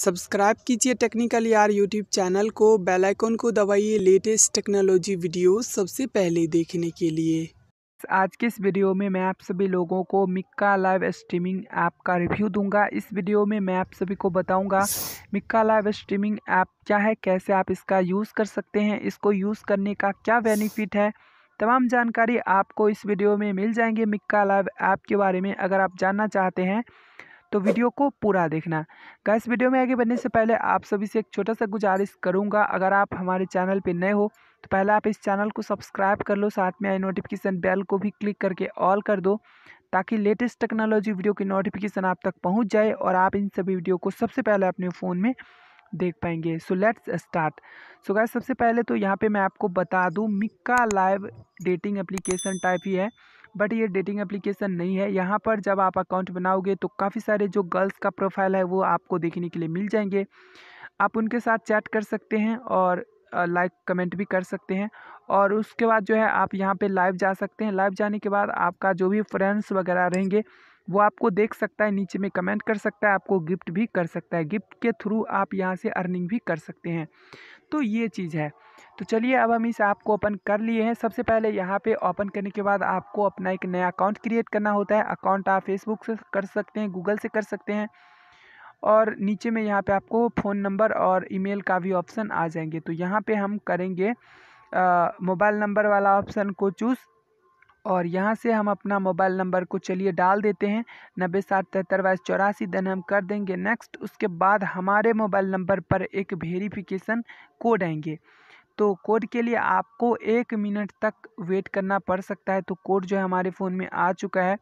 subscribe कीजिए technical यार YouTube channel को बेल आइकन को दबाइए लेटेस्ट टेक्नोलॉजी वीडियो सबसे पहले देखने के लिए आज के इस वीडियो में मैं आप सभी लोगों को मिक्का लाइव स्ट्रीमिंग ऐप का रिव्यू दूंगा इस वीडियो में मैं आप सभी को बताऊंगा मिक्का लाइव स्ट्रीमिंग ऐप क्या है कैसे आप इसका यूज़ कर सकते हैं इसको यूज़ करने का क्या बेनिफिट है तमाम जानकारी आपको इस वीडियो में मिल जाएंगे मिक्का लाइव ऐप के बारे में अगर आप जानना चाहते हैं तो वीडियो को पूरा देखना गैस वीडियो में आगे बढ़ने से पहले आप सभी से एक छोटा सा गुजारिश करूँगा अगर आप हमारे चैनल पर नए हो तो पहले आप इस चैनल को सब्सक्राइब कर लो साथ में आई नोटिफिकेशन बेल को भी क्लिक करके ऑल कर दो ताकि लेटेस्ट टेक्नोलॉजी वीडियो की नोटिफिकेशन आप तक पहुँच जाए और आप इन सभी वीडियो को सबसे पहले अपने फ़ोन में देख पाएंगे सो लेट्स स्टार्ट सो गाय सबसे पहले तो यहाँ पे मैं आपको बता दूँ Mikka live dating application type ही है बट ये डेटिंग एप्लीकेशन नहीं है यहाँ पर जब आप अकाउंट बनाओगे तो काफ़ी सारे जो गर्ल्स का प्रोफाइल है वो आपको देखने के लिए मिल जाएंगे आप उनके साथ चैट कर सकते हैं और लाइक कमेंट भी कर सकते हैं और उसके बाद जो है आप यहाँ पे लाइव जा सकते हैं लाइव जाने के बाद आपका जो भी फ्रेंड्स वगैरह रहेंगे वो आपको देख सकता है नीचे में कमेंट कर सकता है आपको गिफ्ट भी कर सकता है गिफ्ट के थ्रू आप यहाँ से अर्निंग भी कर सकते हैं तो ये चीज़ है तो चलिए अब हम इस ऐप को ओपन कर लिए हैं सबसे पहले यहाँ पे ओपन करने के बाद आपको अपना एक नया अकाउंट क्रिएट करना होता है अकाउंट आप फेसबुक से कर सकते हैं गूगल से कर सकते हैं और नीचे में यहाँ पे आपको फ़ोन नंबर और ईमेल का भी ऑप्शन आ जाएंगे तो यहाँ पे हम करेंगे मोबाइल नंबर वाला ऑप्शन को चूज़ और यहाँ से हम अपना मोबाइल नंबर को चलिए डाल देते हैं नब्बे सात तिहत्तर बाईस चौरासी देन हम कर देंगे नेक्स्ट उसके बाद हमारे मोबाइल नंबर पर एक वेरीफिकेशन कोड आएंगे तो कोड के लिए आपको एक मिनट तक वेट करना पड़ सकता है तो कोड जो है हमारे फ़ोन में आ चुका है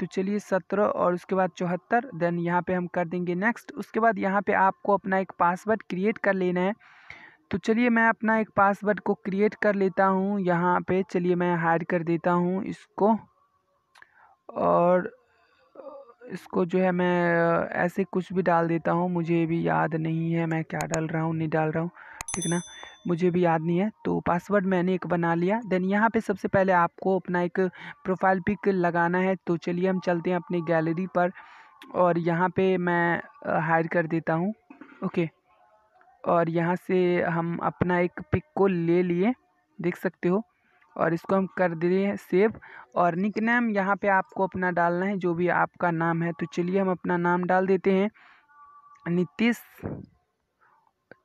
तो चलिए सत्रह और उसके बाद चौहत्तर देन यहाँ पे हम कर देंगे नेक्स्ट उसके बाद यहाँ पे आपको अपना एक पासवर्ड क्रिएट कर लेना है तो चलिए मैं अपना एक पासवर्ड को क्रिएट कर लेता हूँ यहाँ पे चलिए मैं हाइड कर देता हूँ इसको और इसको जो है मैं ऐसे कुछ भी डाल देता हूँ मुझे भी याद नहीं है मैं क्या डाल रहा हूँ नहीं डाल रहा हूँ ठीक ना मुझे भी याद नहीं है तो पासवर्ड मैंने एक बना लिया देन यहाँ पे सबसे पहले आपको अपना एक प्रोफाइल पिक लगाना है तो चलिए हम चलते हैं अपनी गैलरी पर और यहाँ पे मैं हायर कर देता हूँ ओके और यहाँ से हम अपना एक पिक को ले लिए देख सकते हो और इसको हम कर दे रहे हैं सेव और निक नेम यहाँ पर आपको अपना डालना है जो भी आपका नाम है तो चलिए हम अपना नाम डाल देते हैं नीतीश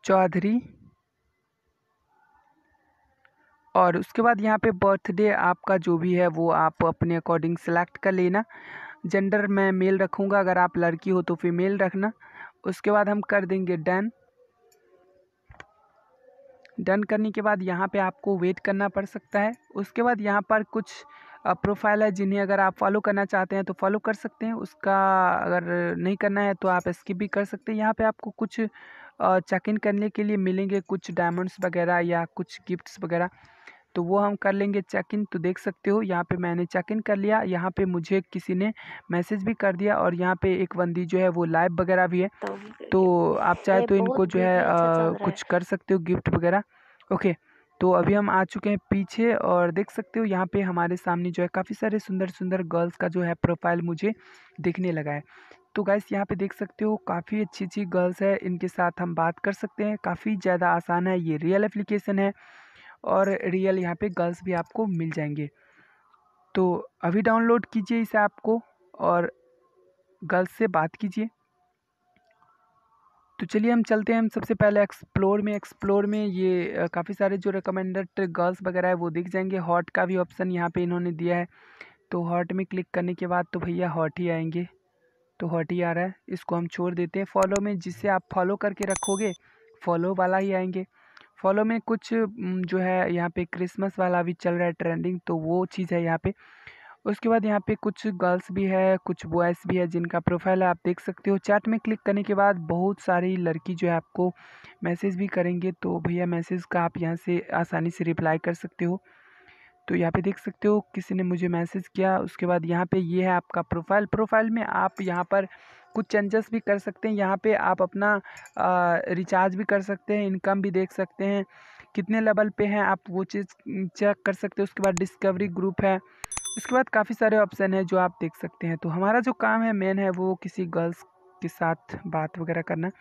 चौधरी और उसके बाद यहाँ पे बर्थडे आपका जो भी है वो आप अपने अकॉर्डिंग सेलेक्ट कर लेना जेंडर मैं मेल रखूँगा अगर आप लड़की हो तो फीमेल रखना उसके बाद हम कर देंगे डन डन करने के बाद यहाँ पे आपको वेट करना पड़ सकता है उसके बाद यहाँ पर कुछ प्रोफाइल है जिन्हें अगर आप फॉलो करना चाहते हैं तो फॉलो कर सकते हैं उसका अगर नहीं करना है तो आप स्किप भी कर सकते हैं यहाँ पे आपको कुछ चेक इन करने के लिए मिलेंगे कुछ डायमंड्स वगैरह या कुछ गिफ्ट्स वगैरह तो वो हम कर लेंगे चेक इन तो देख सकते हो यहाँ पे मैंने चेक इन कर लिया यहाँ पे मुझे किसी ने मैसेज भी कर दिया और यहाँ पे एक बंदी जो है वो लाइव वगैरह भी है तो, तो आप चाहे तो इनको जो है अच्छा कुछ कर सकते हो गिफ्ट वगैरह ओके तो अभी हम आ चुके हैं पीछे और देख सकते हो यहाँ पे हमारे सामने जो है काफ़ी सारे सुंदर सुंदर गर्ल्स का जो है प्रोफाइल मुझे दिखने लगा है तो गाइस यहाँ पे देख सकते हो काफ़ी अच्छी अच्छी गर्ल्स है इनके साथ हम बात कर सकते हैं काफ़ी ज़्यादा आसान है ये रियल एप्लीकेशन है और रियल यहाँ पे गर्ल्स भी आपको मिल जाएंगे तो अभी डाउनलोड कीजिए इसे आपको और गर्ल्स से बात कीजिए तो चलिए हम चलते हैं हम सबसे पहले एक्सप्लोर में एक्सप्लोर में ये काफ़ी सारे जो रिकमेंडेड गर्ल्स वगैरह है वो दिख जाएंगे हॉट का भी ऑप्शन यहाँ पे इन्होंने दिया है तो हॉट में क्लिक करने के बाद तो भैया हॉट ही आएंगे तो हॉट ही आ रहा है इसको हम छोड़ देते हैं फॉलो में जिसे आप फॉलो करके रखोगे फॉलो वाला ही आएंगे फॉलो में कुछ जो है यहाँ पे क्रिसमस वाला भी चल रहा है ट्रेंडिंग तो वो चीज़ है यहाँ पे उसके बाद यहाँ पे कुछ गर्ल्स भी है कुछ बॉयज़ भी है जिनका प्रोफाइल है आप देख सकते हो चैट में क्लिक करने के बाद बहुत सारी लड़की जो है आपको मैसेज भी करेंगे तो भैया मैसेज का आप यहाँ से आसानी से रिप्लाई कर सकते हो तो यहाँ पे देख सकते हो किसी ने मुझे मैसेज किया उसके बाद यहाँ पे ये यह है आपका प्रोफाइल प्रोफाइल में आप यहाँ पर कुछ चेंजेस भी कर सकते हैं यहाँ पे आप अपना रिचार्ज भी कर सकते हैं इनकम भी देख सकते हैं कितने लेवल पे हैं आप वो चीज़ चेक कर सकते हैं उसके बाद डिस्कवरी ग्रुप है उसके बाद काफ़ी सारे ऑप्शन हैं जो आप देख सकते हैं तो हमारा जो काम है मेन है वो किसी गर्ल्स के साथ बात वगैरह करना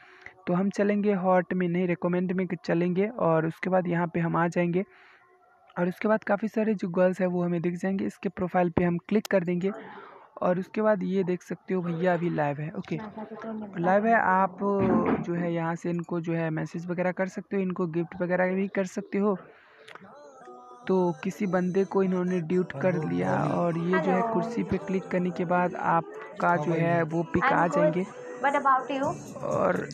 तो हम चलेंगे हॉट में नहीं रिकमेंड में चलेंगे और उसके बाद यहाँ पे हम आ जाएंगे और उसके बाद काफ़ी सारे जो गर्ल्स हैं वो हमें दिख जाएंगे इसके प्रोफाइल पे हम क्लिक कर देंगे और उसके बाद ये देख सकते हो भैया अभी लाइव है ओके लाइव है आप जो है यहाँ से इनको जो है मैसेज वगैरह कर सकते हो इनको गिफ्ट वगैरह भी कर सकते हो तो किसी बंदे को इन्होंने ड्यूट कर लिया और ये जो है कुर्सी पे क्लिक करने के बाद आपका जो है वो पिक आ जाएंगे और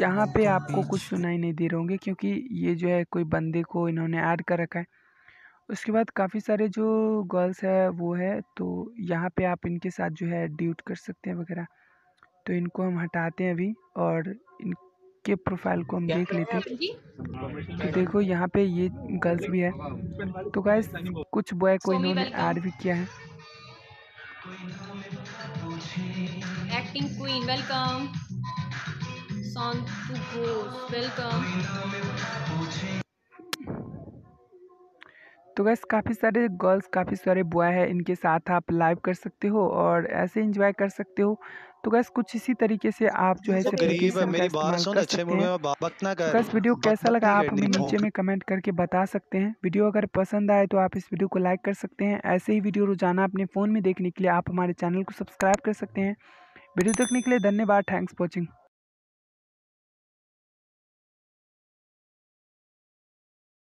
यहाँ पे आपको कुछ सुनाई नहीं दे रहे होंगे क्योंकि ये जो है कोई बंदे को इन्होंने ऐड कर रखा है उसके बाद काफ़ी सारे जो गर्ल्स है वो है तो यहाँ पे आप इनके साथ जो है ड्यूट कर सकते हैं वगैरह तो इनको हम हटाते हैं अभी और इनके प्रोफाइल को हम देख लेते हैं तो देखो यहाँ पे ये गर्ल्स भी है तो गाय कुछ बॉय को इन्होंने ऐड भी किया है एक्टिंग क्वीन वेलकम वेलकम तो गैस काफ़ी सारे गर्ल्स काफ़ी सारे बॉय है इनके साथ आप लाइव कर सकते हो और ऐसे इंजॉय कर सकते हो तो गैस कुछ इसी तरीके से आप जो है गैस तो वीडियो कैसा लगा आप हमें नीचे में कमेंट करके बता सकते हैं वीडियो अगर पसंद आए तो आप इस वीडियो को लाइक कर सकते हैं ऐसे ही वीडियो रोजाना अपने फ़ोन में देखने के लिए आप हमारे चैनल को सब्सक्राइब कर सकते हैं वीडियो देखने के लिए धन्यवाद थैंक्स वॉचिंग